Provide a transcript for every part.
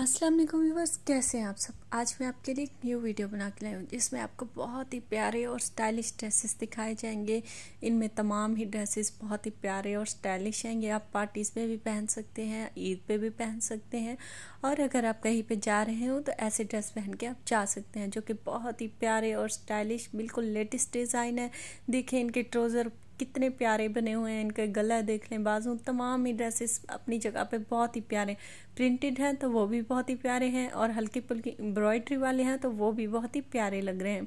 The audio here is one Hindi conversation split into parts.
अस्सलाम वालेकुम व्यूवर्स कैसे हैं आप सब आज मैं आपके लिए एक न्यू वीडियो बना के लाई हूँ जिसमें आपको बहुत ही प्यारे और स्टाइलिश ड्रेसेस दिखाए जाएंगे इनमें तमाम ही ड्रेसेस बहुत ही प्यारे और स्टाइलिश हैं ये आप पार्टीज़ में भी पहन सकते हैं ईद पे भी पहन सकते हैं और अगर आप कहीं पे जा रहे हो तो ऐसे ड्रेस पहन के आप जा सकते हैं जो कि बहुत ही प्यारे और स्टाइलिश बिल्कुल लेटेस्ट डिज़ाइन है देखें इनके ट्रोज़र कितने प्यारे बने हुए हैं इनके गला देख लें बाजू तमाम ही ड्रेसेस अपनी जगह पे बहुत ही प्यारे प्रिंटेड हैं तो वो भी बहुत ही प्यारे हैं और हल्की पुल्की एम्ब्रॉयड्री वाले हैं तो वो भी बहुत ही प्यारे लग रहे हैं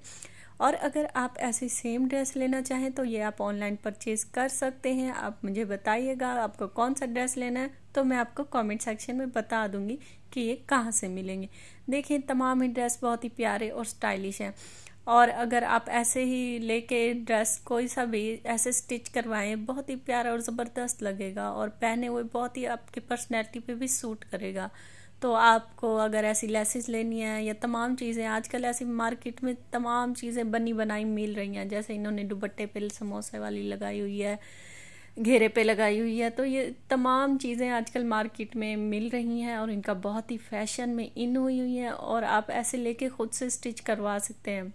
और अगर आप ऐसी सेम ड्रेस लेना चाहें तो ये आप ऑनलाइन परचेज़ कर सकते हैं आप मुझे बताइएगा आपको कौन सा ड्रेस लेना है तो मैं आपको कमेंट सेक्शन में बता दूंगी कि ये कहाँ से मिलेंगे देखें तमाम ही ड्रेस बहुत ही प्यारे और स्टाइलिश हैं और अगर आप ऐसे ही लेके ड्रेस कोई सा भी ऐसे स्टिच करवाएं बहुत ही प्यारा और ज़बरदस्त लगेगा और पहने हुए बहुत ही आपकी पर्सनैलिटी पे भी सूट करेगा तो आपको अगर ऐसी लेसेस लेनी है या तमाम चीज़ें आजकल ऐसी मार्केट में तमाम चीज़ें बनी बनाई मिल रही हैं जैसे इन्होंने दुबट्टे पे समोसे वाली लगाई हुई है घेरे पे लगाई हुई है तो ये तमाम चीज़ें आजकल मार्केट में मिल रही हैं और इनका बहुत ही फैशन में इन हुई हुई है और आप ऐसे लेके खुद से स्टिच करवा सकते हैं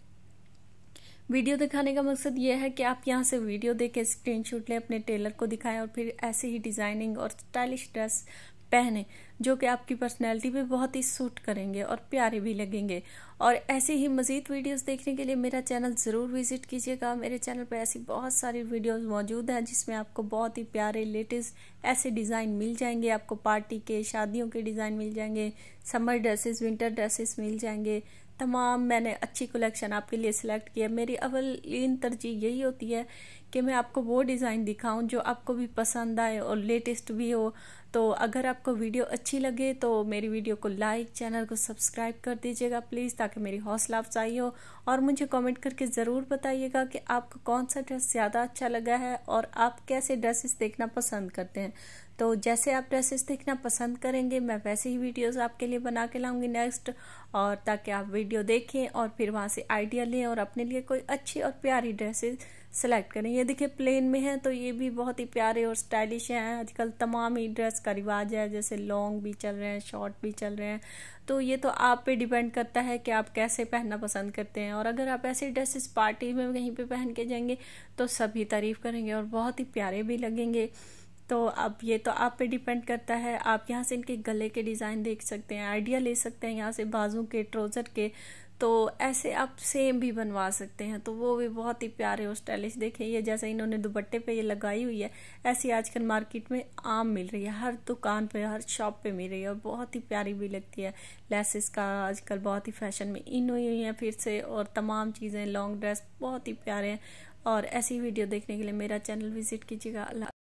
वीडियो दिखाने का मकसद ये है कि आप यहाँ से वीडियो देख के स्क्रीनशॉट लें अपने टेलर को दिखाएं और फिर ऐसे ही डिज़ाइनिंग और स्टाइलिश ड्रेस पहने जो कि आपकी पर्सनैलिटी पर बहुत ही सूट करेंगे और प्यारे भी लगेंगे और ऐसे ही मज़ीद वीडियोस देखने के लिए मेरा चैनल ज़रूर विज़िट कीजिएगा मेरे चैनल पर ऐसी बहुत सारी वीडियोस मौजूद हैं जिसमें आपको बहुत ही प्यारे लेटेस्ट ऐसे डिज़ाइन मिल जाएंगे आपको पार्टी के शादियों के डिज़ाइन मिल जाएंगे समर ड्रेसेस विंटर ड्रेसेस मिल जाएंगे तमाम मैंने अच्छी कलेक्शन आपके लिए सिलेक्ट किया मेरी अवलिन तरजीह यही होती है कि मैं आपको वो डिज़ाइन दिखाऊं जो आपको भी पसंद आए और लेटेस्ट भी हो तो अगर आपको वीडियो अच्छी लगे तो मेरी वीडियो को लाइक चैनल को सब्सक्राइब कर दीजिएगा प्लीज़ ताकि मेरी हौसला अफजाई हो और मुझे कमेंट करके ज़रूर बताइएगा कि आपको कौन सा ड्रेस ज़्यादा अच्छा लगा है और आप कैसे ड्रेसेस देखना पसंद करते हैं तो जैसे आप ड्रेसेस देखना पसंद करेंगे मैं वैसे ही वीडियोज़ आपके लिए बना के लाऊँगी नेक्स्ट और ताकि आप वीडियो वीडियो देखें और फिर वहाँ से आइडिया लें और अपने लिए कोई अच्छी और प्यारी ड्रेसेस सेलेक्ट करें ये देखिए प्लेन में है तो ये भी बहुत ही प्यारे और स्टाइलिश हैं आजकल तमाम ही ड्रेस का रिवाज है जैसे लॉन्ग भी चल रहे हैं शॉर्ट भी चल रहे हैं तो ये तो आप पे डिपेंड करता है कि आप कैसे पहनना पसंद करते हैं और अगर आप ऐसे ड्रेसेस पार्टी में कहीं पे पहन के जाएंगे तो सभी तारीफ़ करेंगे और बहुत ही प्यारे भी लगेंगे तो अब ये तो आप पे डिपेंड करता है आप यहाँ से इनके गले के डिज़ाइन देख सकते हैं आइडिया ले सकते हैं यहाँ से बाजू के ट्रोज़र के तो ऐसे आप सेम भी बनवा सकते हैं तो वो भी बहुत ही प्यारे और स्टाइलिश देखे ये जैसे इन्होंने दुपट्टे पे ये लगाई हुई है ऐसी आजकल मार्केट में आम मिल रही है हर दुकान पे हर शॉप पे मिल रही है और बहुत ही प्यारी भी लगती है लेसेस का आजकल बहुत ही फैशन में इन हुई हुई हैं फिर से और तमाम चीज़ें लॉन्ग ड्रेस बहुत ही प्यारे हैं और ऐसी वीडियो देखने के लिए मेरा चैनल विजिट कीजिएगा अल्लाह